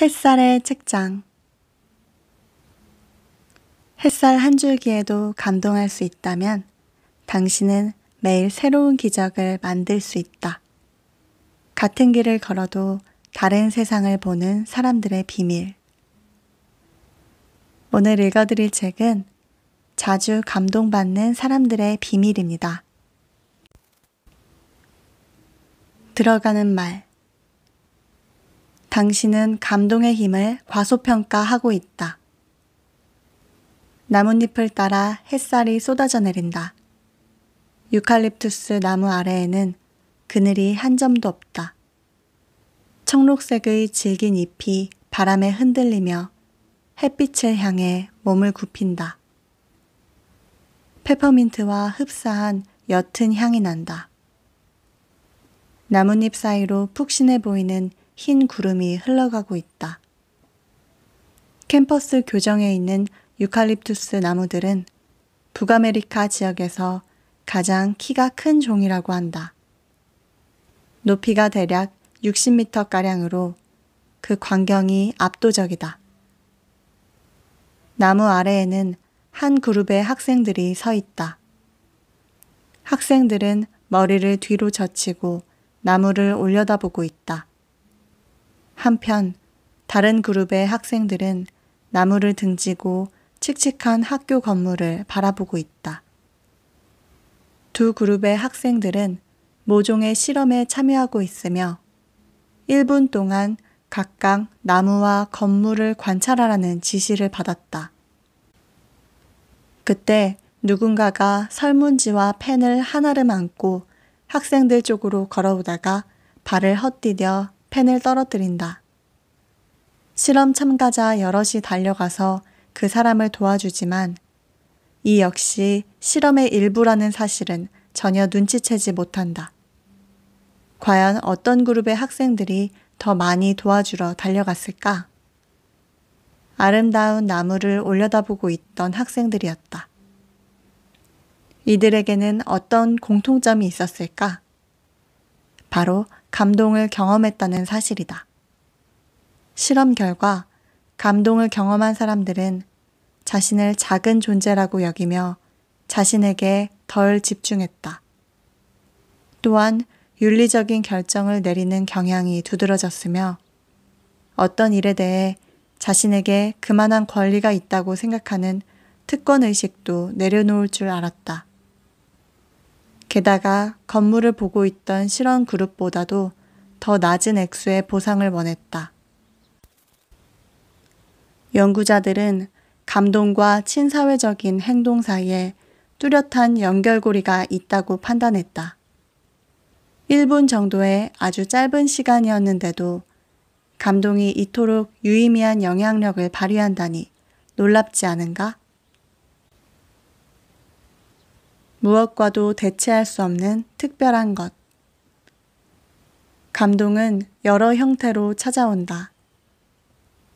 햇살의 책장 햇살 한 줄기에도 감동할 수 있다면 당신은 매일 새로운 기적을 만들 수 있다. 같은 길을 걸어도 다른 세상을 보는 사람들의 비밀. 오늘 읽어드릴 책은 자주 감동받는 사람들의 비밀입니다. 들어가는 말. 당신은 감동의 힘을 과소평가하고 있다. 나뭇잎을 따라 햇살이 쏟아져 내린다. 유칼립투스 나무 아래에는 그늘이 한 점도 없다. 청록색의 질긴 잎이 바람에 흔들리며 햇빛을 향해 몸을 굽힌다. 페퍼민트와 흡사한 옅은 향이 난다. 나뭇잎 사이로 푹신해 보이는 흰 구름이 흘러가고 있다. 캠퍼스 교정에 있는 유칼립투스 나무들은 북아메리카 지역에서 가장 키가 큰 종이라고 한다. 높이가 대략 60m가량으로 그 광경이 압도적이다. 나무 아래에는 한 그룹의 학생들이 서 있다. 학생들은 머리를 뒤로 젖히고 나무를 올려다보고 있다. 한편 다른 그룹의 학생들은 나무를 등지고 칙칙한 학교 건물을 바라보고 있다. 두 그룹의 학생들은 모종의 실험에 참여하고 있으며 1분 동안 각각 나무와 건물을 관찰하라는 지시를 받았다. 그때 누군가가 설문지와 펜을 하나를 안고 학생들 쪽으로 걸어오다가 발을 헛디뎌 펜을 떨어뜨린다. 실험 참가자 여럿이 달려가서 그 사람을 도와주지만 이 역시 실험의 일부라는 사실은 전혀 눈치채지 못한다. 과연 어떤 그룹의 학생들이 더 많이 도와주러 달려갔을까? 아름다운 나무를 올려다보고 있던 학생들이었다. 이들에게는 어떤 공통점이 있었을까? 바로 감동을 경험했다는 사실이다. 실험 결과 감동을 경험한 사람들은 자신을 작은 존재라고 여기며 자신에게 덜 집중했다. 또한 윤리적인 결정을 내리는 경향이 두드러졌으며 어떤 일에 대해 자신에게 그만한 권리가 있다고 생각하는 특권 의식도 내려놓을 줄 알았다. 게다가 건물을 보고 있던 실원 그룹보다도 더 낮은 액수의 보상을 원했다. 연구자들은 감동과 친사회적인 행동 사이에 뚜렷한 연결고리가 있다고 판단했다. 1분 정도의 아주 짧은 시간이었는데도 감동이 이토록 유의미한 영향력을 발휘한다니 놀랍지 않은가? 무엇과도 대체할 수 없는 특별한 것. 감동은 여러 형태로 찾아온다.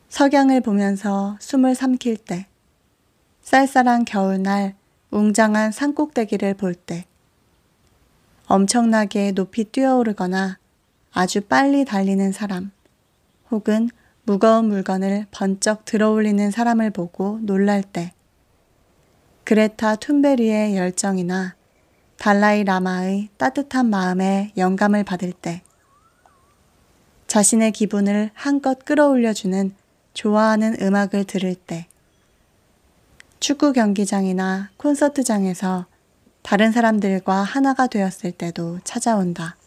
석양을 보면서 숨을 삼킬 때, 쌀쌀한 겨울날 웅장한 산꼭대기를 볼 때, 엄청나게 높이 뛰어오르거나 아주 빨리 달리는 사람, 혹은 무거운 물건을 번쩍 들어올리는 사람을 보고 놀랄 때, 그레타 툰베리의 열정이나 달라이 라마의 따뜻한 마음에 영감을 받을 때 자신의 기분을 한껏 끌어올려주는 좋아하는 음악을 들을 때 축구 경기장이나 콘서트장에서 다른 사람들과 하나가 되었을 때도 찾아온다.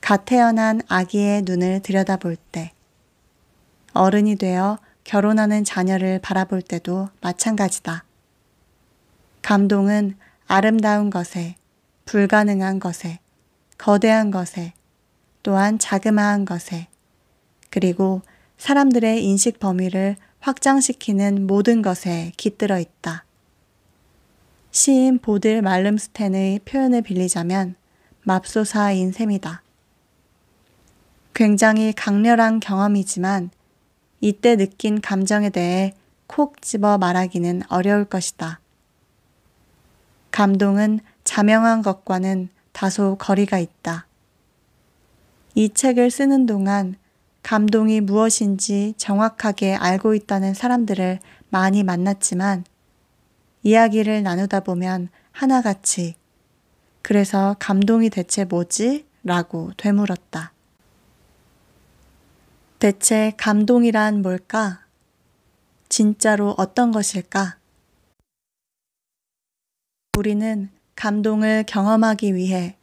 갓 태어난 아기의 눈을 들여다볼 때 어른이 되어 결혼하는 자녀를 바라볼 때도 마찬가지다. 감동은 아름다운 것에, 불가능한 것에, 거대한 것에, 또한 자그마한 것에, 그리고 사람들의 인식 범위를 확장시키는 모든 것에 깃들어 있다. 시인 보들 말름스텐의 표현을 빌리자면 맙소사인 셈이다. 굉장히 강렬한 경험이지만 이때 느낀 감정에 대해 콕 집어 말하기는 어려울 것이다. 감동은 자명한 것과는 다소 거리가 있다. 이 책을 쓰는 동안 감동이 무엇인지 정확하게 알고 있다는 사람들을 많이 만났지만 이야기를 나누다 보면 하나같이 그래서 감동이 대체 뭐지? 라고 되물었다. 대체 감동이란 뭘까? 진짜로 어떤 것일까? 우리는 감동을 경험하기 위해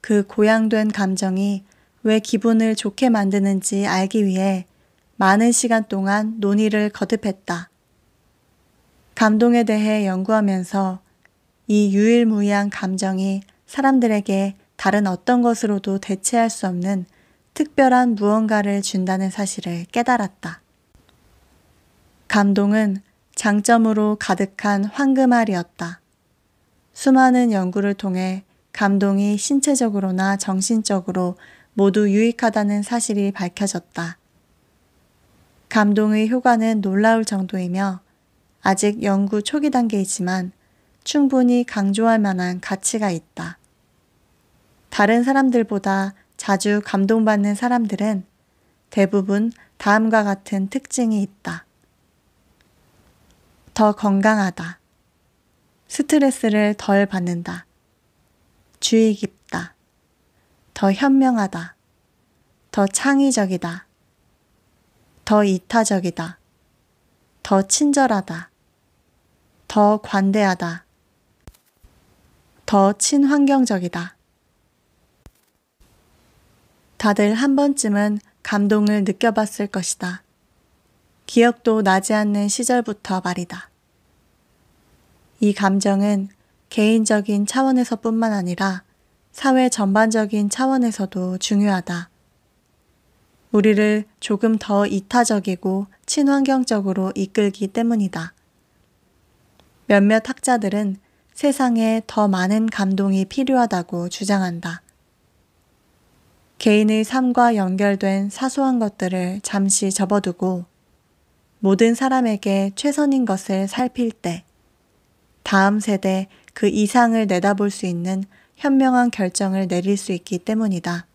그 고양된 감정이 왜 기분을 좋게 만드는지 알기 위해 많은 시간 동안 논의를 거듭했다. 감동에 대해 연구하면서 이 유일무이한 감정이 사람들에게 다른 어떤 것으로도 대체할 수 없는 특별한 무언가를 준다는 사실을 깨달았다. 감동은 장점으로 가득한 황금알이었다. 수많은 연구를 통해 감동이 신체적으로나 정신적으로 모두 유익하다는 사실이 밝혀졌다. 감동의 효과는 놀라울 정도이며 아직 연구 초기 단계이지만 충분히 강조할 만한 가치가 있다. 다른 사람들보다 자주 감동받는 사람들은 대부분 다음과 같은 특징이 있다. 더 건강하다. 스트레스를 덜 받는다. 주의 깊다. 더 현명하다. 더 창의적이다. 더 이타적이다. 더 친절하다. 더 관대하다. 더 친환경적이다. 다들 한 번쯤은 감동을 느껴봤을 것이다. 기억도 나지 않는 시절부터 말이다. 이 감정은 개인적인 차원에서뿐만 아니라 사회 전반적인 차원에서도 중요하다. 우리를 조금 더 이타적이고 친환경적으로 이끌기 때문이다. 몇몇 학자들은 세상에 더 많은 감동이 필요하다고 주장한다. 개인의 삶과 연결된 사소한 것들을 잠시 접어두고 모든 사람에게 최선인 것을 살필 때 다음 세대 그 이상을 내다볼 수 있는 현명한 결정을 내릴 수 있기 때문이다.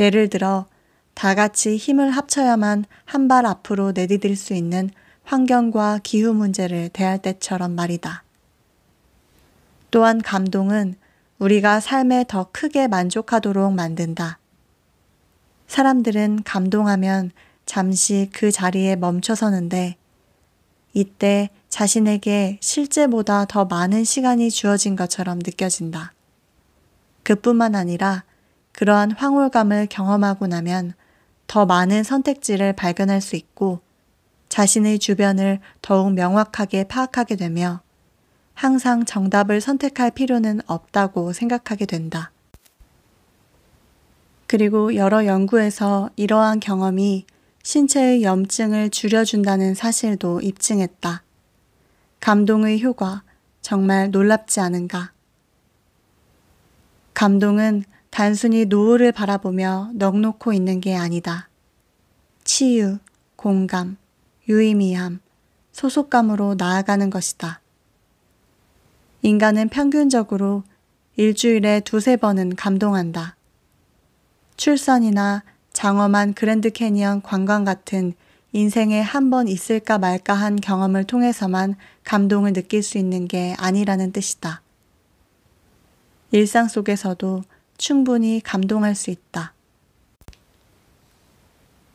예를 들어 다 같이 힘을 합쳐야만 한 발 앞으로 내디딜 수 있는 환경과 기후 문제를 대할 때처럼 말이다. 또한 감동은 우리가 삶에 더 크게 만족하도록 만든다. 사람들은 감동하면 잠시 그 자리에 멈춰 서는데 이때 자신에게 실제보다 더 많은 시간이 주어진 것처럼 느껴진다. 그뿐만 아니라 그러한 황홀감을 경험하고 나면 더 많은 선택지를 발견할 수 있고 자신의 주변을 더욱 명확하게 파악하게 되며 항상 정답을 선택할 필요는 없다고 생각하게 된다. 그리고 여러 연구에서 이러한 경험이 신체의 염증을 줄여준다는 사실도 입증했다. 감동의 효과, 정말 놀랍지 않은가. 감동은 단순히 노을을 바라보며 넋놓고 있는 게 아니다. 치유, 공감, 유의미함, 소속감으로 나아가는 것이다. 인간은 평균적으로 일주일에 두세 번은 감동한다. 출산이나 장엄한 그랜드 캐니언 관광 같은 인생에 한 번 있을까 말까 한 경험을 통해서만 감동을 느낄 수 있는 게 아니라는 뜻이다. 일상 속에서도 충분히 감동할 수 있다.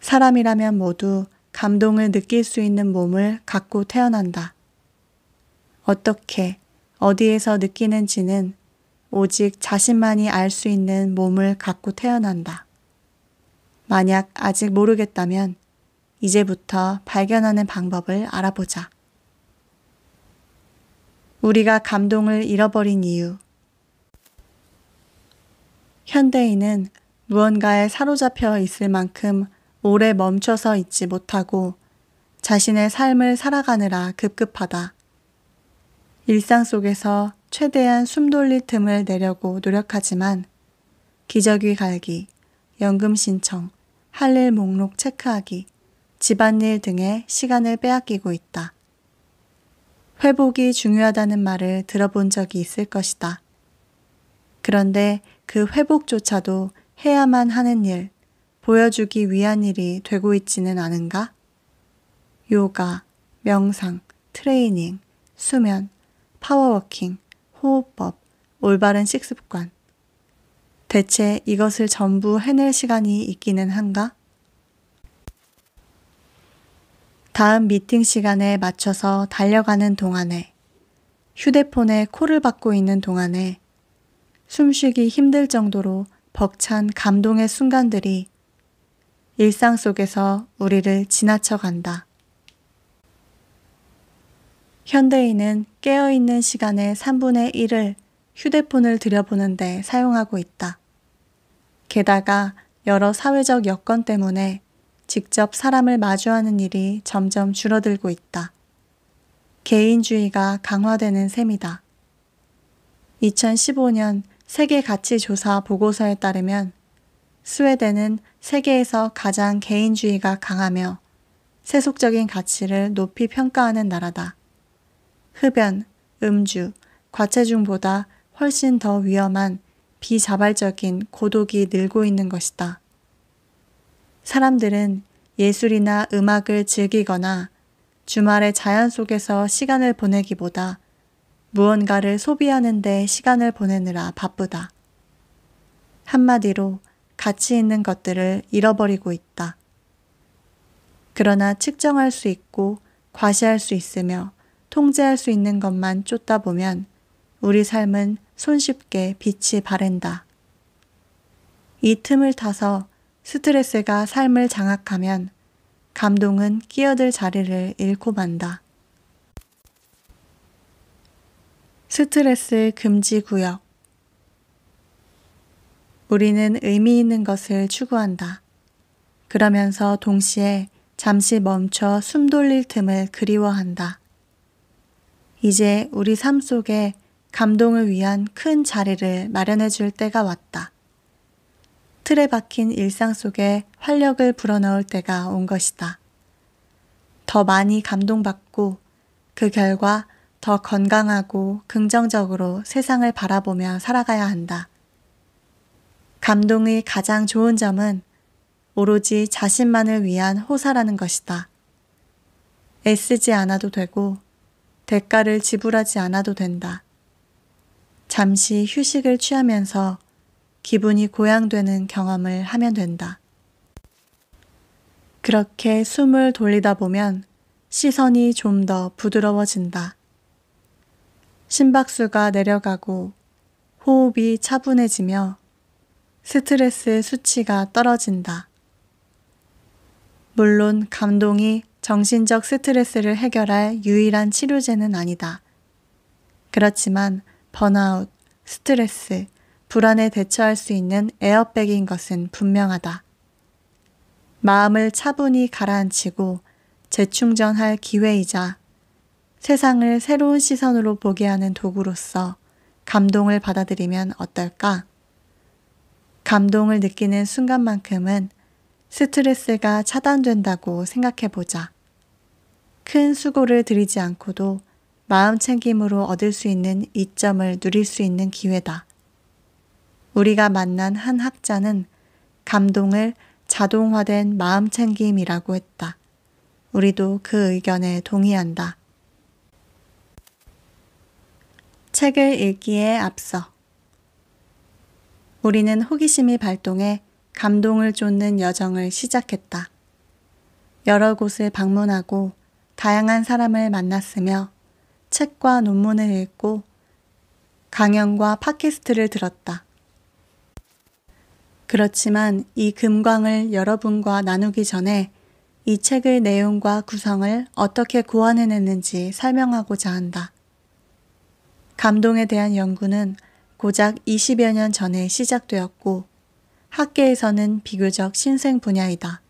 사람이라면 모두 감동을 느낄 수 있는 몸을 갖고 태어난다. 어떻게 어디에서 느끼는지는 오직 자신만이 알 수 있는 몸을 갖고 태어난다. 만약 아직 모르겠다면 이제부터 발견하는 방법을 알아보자. 우리가 감동을 잃어버린 이유. 현대인은 무언가에 사로잡혀 있을 만큼 오래 멈춰서 있지 못하고 자신의 삶을 살아가느라 급급하다. 일상 속에서 최대한 숨 돌릴 틈을 내려고 노력하지만 기저귀 갈기, 연금 신청, 할 일 목록 체크하기, 집안일 등의 시간을 빼앗기고 있다. 회복이 중요하다는 말을 들어본 적이 있을 것이다. 그런데 그 회복조차도 해야만 하는 일, 보여주기 위한 일이 되고 있지는 않은가? 요가, 명상, 트레이닝, 수면, 파워워킹, 호흡법, 올바른 식습관. 대체 이것을 전부 해낼 시간이 있기는 한가? 다음 미팅 시간에 맞춰서 달려가는 동안에 휴대폰에 코를 박고 있는 동안에 숨쉬기 힘들 정도로 벅찬 감동의 순간들이 일상 속에서 우리를 지나쳐 간다. 현대인은 깨어있는 시간의 3분의 1을 휴대폰을 들여보는데 사용하고 있다. 게다가 여러 사회적 여건 때문에 직접 사람을 마주하는 일이 점점 줄어들고 있다. 개인주의가 강화되는 셈이다. 2015년 세계 가치 조사 보고서에 따르면 스웨덴은 세계에서 가장 개인주의가 강하며 세속적인 가치를 높이 평가하는 나라다. 흡연, 음주, 과체중보다 훨씬 더 위험한 비자발적인 고독이 늘고 있는 것이다. 사람들은 예술이나 음악을 즐기거나 주말에 자연 속에서 시간을 보내기보다 무언가를 소비하는 데 시간을 보내느라 바쁘다. 한마디로 가치 있는 것들을 잃어버리고 있다. 그러나 측정할 수 있고 과시할 수 있으며 통제할 수 있는 것만 쫓다 보면 우리 삶은 손쉽게 빛이 바랜다. 이 틈을 타서 스트레스가 삶을 장악하면 감동은 끼어들 자리를 잃고 만다. 스트레스 금지 구역 우리는 의미 있는 것을 추구한다. 그러면서 동시에 잠시 멈춰 숨 돌릴 틈을 그리워한다. 이제 우리 삶 속에 감동을 위한 큰 자리를 마련해 줄 때가 왔다. 틀에 박힌 일상 속에 활력을 불어넣을 때가 온 것이다. 더 많이 감동받고 그 결과 더 건강하고 긍정적으로 세상을 바라보며 살아가야 한다. 감동의 가장 좋은 점은 오로지 자신만을 위한 호사라는 것이다. 애쓰지 않아도 되고 대가를 지불하지 않아도 된다. 잠시 휴식을 취하면서 기분이 고양되는 경험을 하면 된다. 그렇게 숨을 돌리다 보면 시선이 좀 더 부드러워진다. 심박수가 내려가고 호흡이 차분해지며 스트레스 수치가 떨어진다. 물론 감동이 정신적 스트레스를 해결할 유일한 치료제는 아니다. 그렇지만 번아웃, 스트레스, 불안에 대처할 수 있는 에어백인 것은 분명하다. 마음을 차분히 가라앉히고 재충전할 기회이자 세상을 새로운 시선으로 보게 하는 도구로서 감동을 받아들이면 어떨까? 감동을 느끼는 순간만큼은 스트레스가 차단된다고 생각해보자. 큰 수고를 들이지 않고도 마음 챙김으로 얻을 수 있는 이점을 누릴 수 있는 기회다. 우리가 만난 한 학자는 감동을 자동화된 마음 챙김이라고 했다. 우리도 그 의견에 동의한다. 책을 읽기에 앞서 우리는 호기심이 발동해 감동을 쫓는 여정을 시작했다. 여러 곳을 방문하고 다양한 사람을 만났으며 책과 논문을 읽고 강연과 팟캐스트를 들었다. 그렇지만 이 금광을 여러분과 나누기 전에 이 책의 내용과 구성을 어떻게 고안해냈는지 설명하고자 한다. 감동에 대한 연구는 고작 20여 년 전에 시작되었고 학계에서는 비교적 신생 분야이다.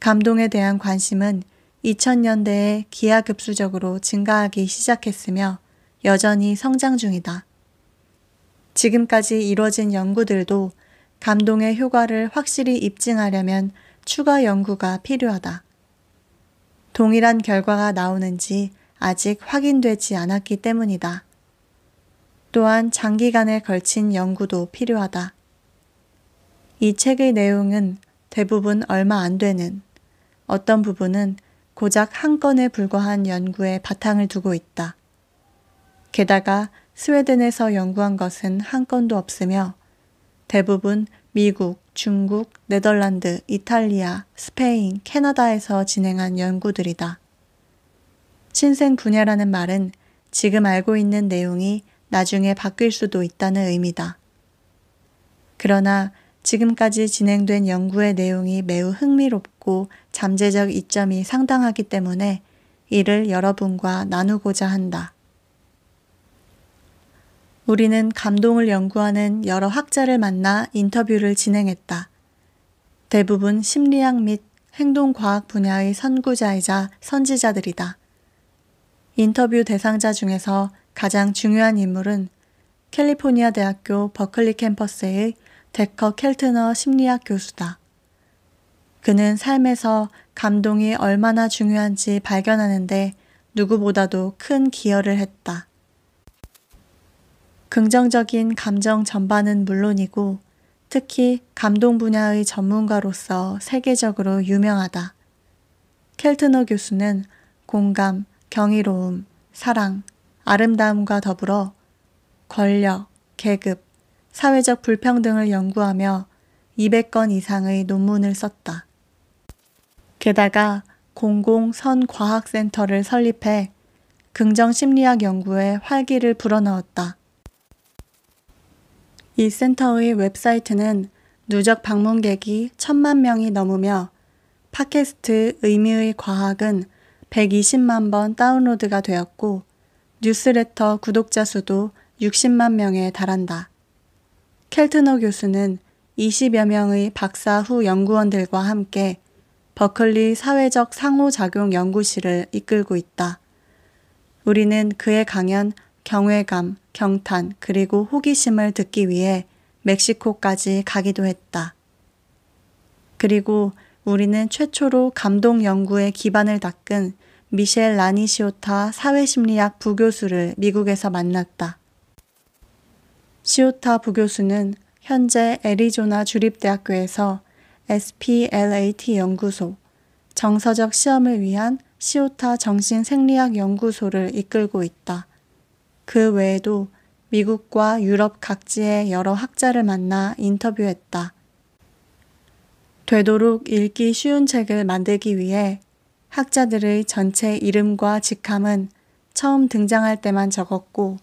감동에 대한 관심은 2000년대에 기하급수적으로 증가하기 시작했으며 여전히 성장 중이다. 지금까지 이뤄진 연구들도 감동의 효과를 확실히 입증하려면 추가 연구가 필요하다. 동일한 결과가 나오는지 아직 확인되지 않았기 때문이다. 또한 장기간에 걸친 연구도 필요하다. 이 책의 내용은 대부분 얼마 안 되는, 어떤 부분은 고작 한 건에 불과한 연구에 바탕을 두고 있다. 게다가 스웨덴에서 연구한 것은 한 건도 없으며 대부분 미국, 중국, 네덜란드, 이탈리아, 스페인, 캐나다에서 진행한 연구들이다. 신생 분야라는 말은 지금 알고 있는 내용이 나중에 바뀔 수도 있다는 의미다. 그러나 지금까지 진행된 연구의 내용이 매우 흥미롭고 깊고 잠재적 이점이 상당하기 때문에 이를 여러분과 나누고자 한다. 우리는 감동을 연구하는 여러 학자를 만나 인터뷰를 진행했다. 대부분 심리학 및 행동과학 분야의 선구자이자 선지자들이다. 인터뷰 대상자 중에서 가장 중요한 인물은 캘리포니아 대학교 버클리 캠퍼스의 데커 켈트너 심리학 교수다. 그는 삶에서 감동이 얼마나 중요한지 발견하는데 누구보다도 큰 기여를 했다. 긍정적인 감정 전반은 물론이고 특히 감동 분야의 전문가로서 세계적으로 유명하다. 켈트너 교수는 공감, 경이로움, 사랑, 아름다움과 더불어 권력, 계급, 사회적 불평등을 연구하며 200건 이상의 논문을 썼다. 게다가 공공선과학센터를 설립해 긍정심리학 연구에 활기를 불어넣었다. 이 센터의 웹사이트는 누적 방문객이 천만 명이 넘으며 팟캐스트 의미의 과학은 120만 번 다운로드가 되었고 뉴스레터 구독자 수도 60만 명에 달한다. 켈트너 교수는 20여 명의 박사 후 연구원들과 함께 버클리 사회적 상호작용 연구실을 이끌고 있다. 우리는 그의 강연, 경외감, 경탄, 그리고 호기심을 듣기 위해 멕시코까지 가기도 했다. 그리고 우리는 최초로 감동 연구에 기반을 닦은 미셸 라니시오타 사회심리학 부교수를 미국에서 만났다. 시오타 부교수는 현재 애리조나 주립대학교에서 SPLAT 연구소, 정서적 시험을 위한 시오타 정신생리학 연구소를 이끌고 있다. 그 외에도 미국과 유럽 각지의 여러 학자를 만나 인터뷰했다. 되도록 읽기 쉬운 책을 만들기 위해 학자들의 전체 이름과 직함은 처음 등장할 때만 적었고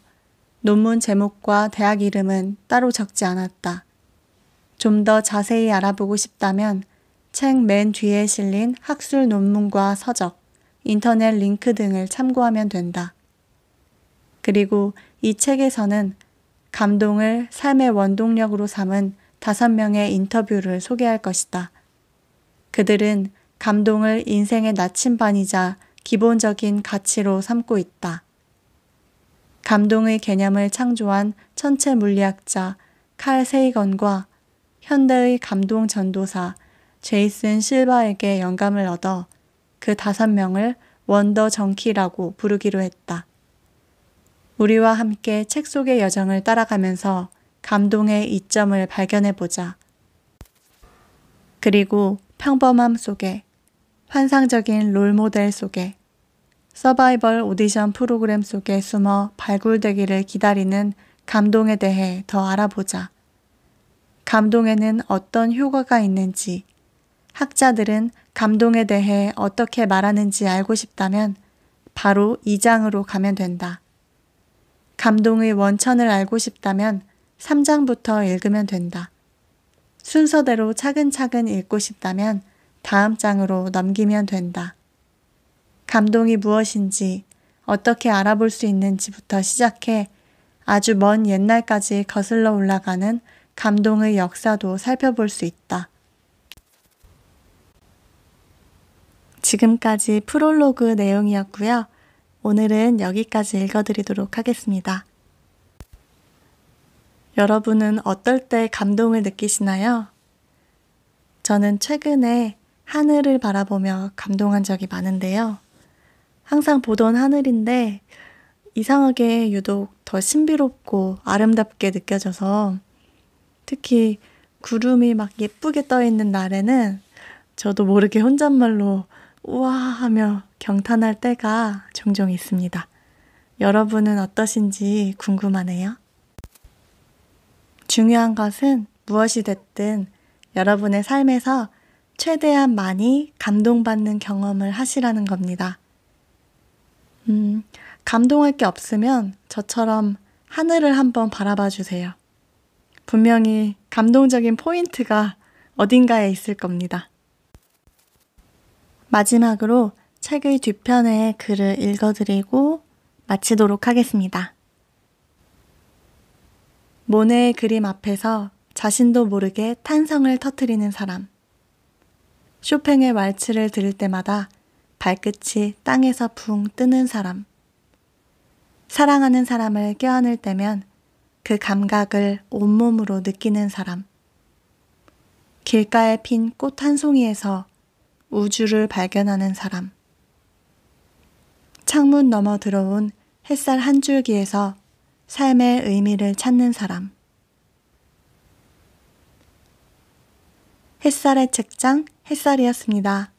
논문 제목과 대학 이름은 따로 적지 않았다. 좀더 자세히 알아보고 싶다면 책 맨 뒤에 실린 학술 논문과 서적, 인터넷 링크 등을 참고하면 된다. 그리고 이 책에서는 감동을 삶의 원동력으로 삼은 다섯 명의 인터뷰를 소개할 것이다. 그들은 감동을 인생의 나침반이자 기본적인 가치로 삼고 있다. 감동의 개념을 창조한 천체 물리학자 칼 세이건과 현대의 감동 전도사 제이슨 실바에게 영감을 얻어 그 다섯 명을 원더 정키라고 부르기로 했다. 우리와 함께 책 속의 여정을 따라가면서 감동의 이점을 발견해보자. 그리고 평범함 속에, 환상적인 롤모델 속에, 서바이벌 오디션 프로그램 속에 숨어 발굴되기를 기다리는 감동에 대해 더 알아보자. 감동에는 어떤 효과가 있는지, 학자들은 감동에 대해 어떻게 말하는지 알고 싶다면 바로 2장으로 가면 된다. 감동의 원천을 알고 싶다면 3장부터 읽으면 된다. 순서대로 차근차근 읽고 싶다면 다음 장으로 넘기면 된다. 감동이 무엇인지 어떻게 알아볼 수 있는지부터 시작해 아주 먼 옛날까지 거슬러 올라가는 감동의 역사도 살펴볼 수 있다. 지금까지 프롤로그 내용이었고요. 오늘은 여기까지 읽어드리도록 하겠습니다. 여러분은 어떨 때 감동을 느끼시나요? 저는 최근에 하늘을 바라보며 감동한 적이 많은데요. 항상 보던 하늘인데 이상하게 유독 더 신비롭고 아름답게 느껴져서 특히 구름이 막 예쁘게 떠 있는 날에는 저도 모르게 혼잣말로 우와 하며 경탄할 때가 종종 있습니다. 여러분은 어떠신지 궁금하네요. 중요한 것은 무엇이 됐든 여러분의 삶에서 최대한 많이 감동받는 경험을 하시라는 겁니다. 음, 감동할 게 없으면 저처럼 하늘을 한번 바라봐 주세요. 분명히 감동적인 포인트가 어딘가에 있을 겁니다. 마지막으로 책의 뒤편에 글을 읽어드리고 마치도록 하겠습니다. 모네의 그림 앞에서 자신도 모르게 탄성을 터트리는 사람. 쇼팽의 왈츠를 들을 때마다 발끝이 땅에서 붕 뜨는 사람. 사랑하는 사람을 껴안을 때면 그 감각을 온몸으로 느끼는 사람. 길가에 핀 꽃 한 송이에서 우주를 발견하는 사람. 창문 넘어 들어온 햇살 한 줄기에서 삶의 의미를 찾는 사람. 햇살의 책장 햇살이었습니다.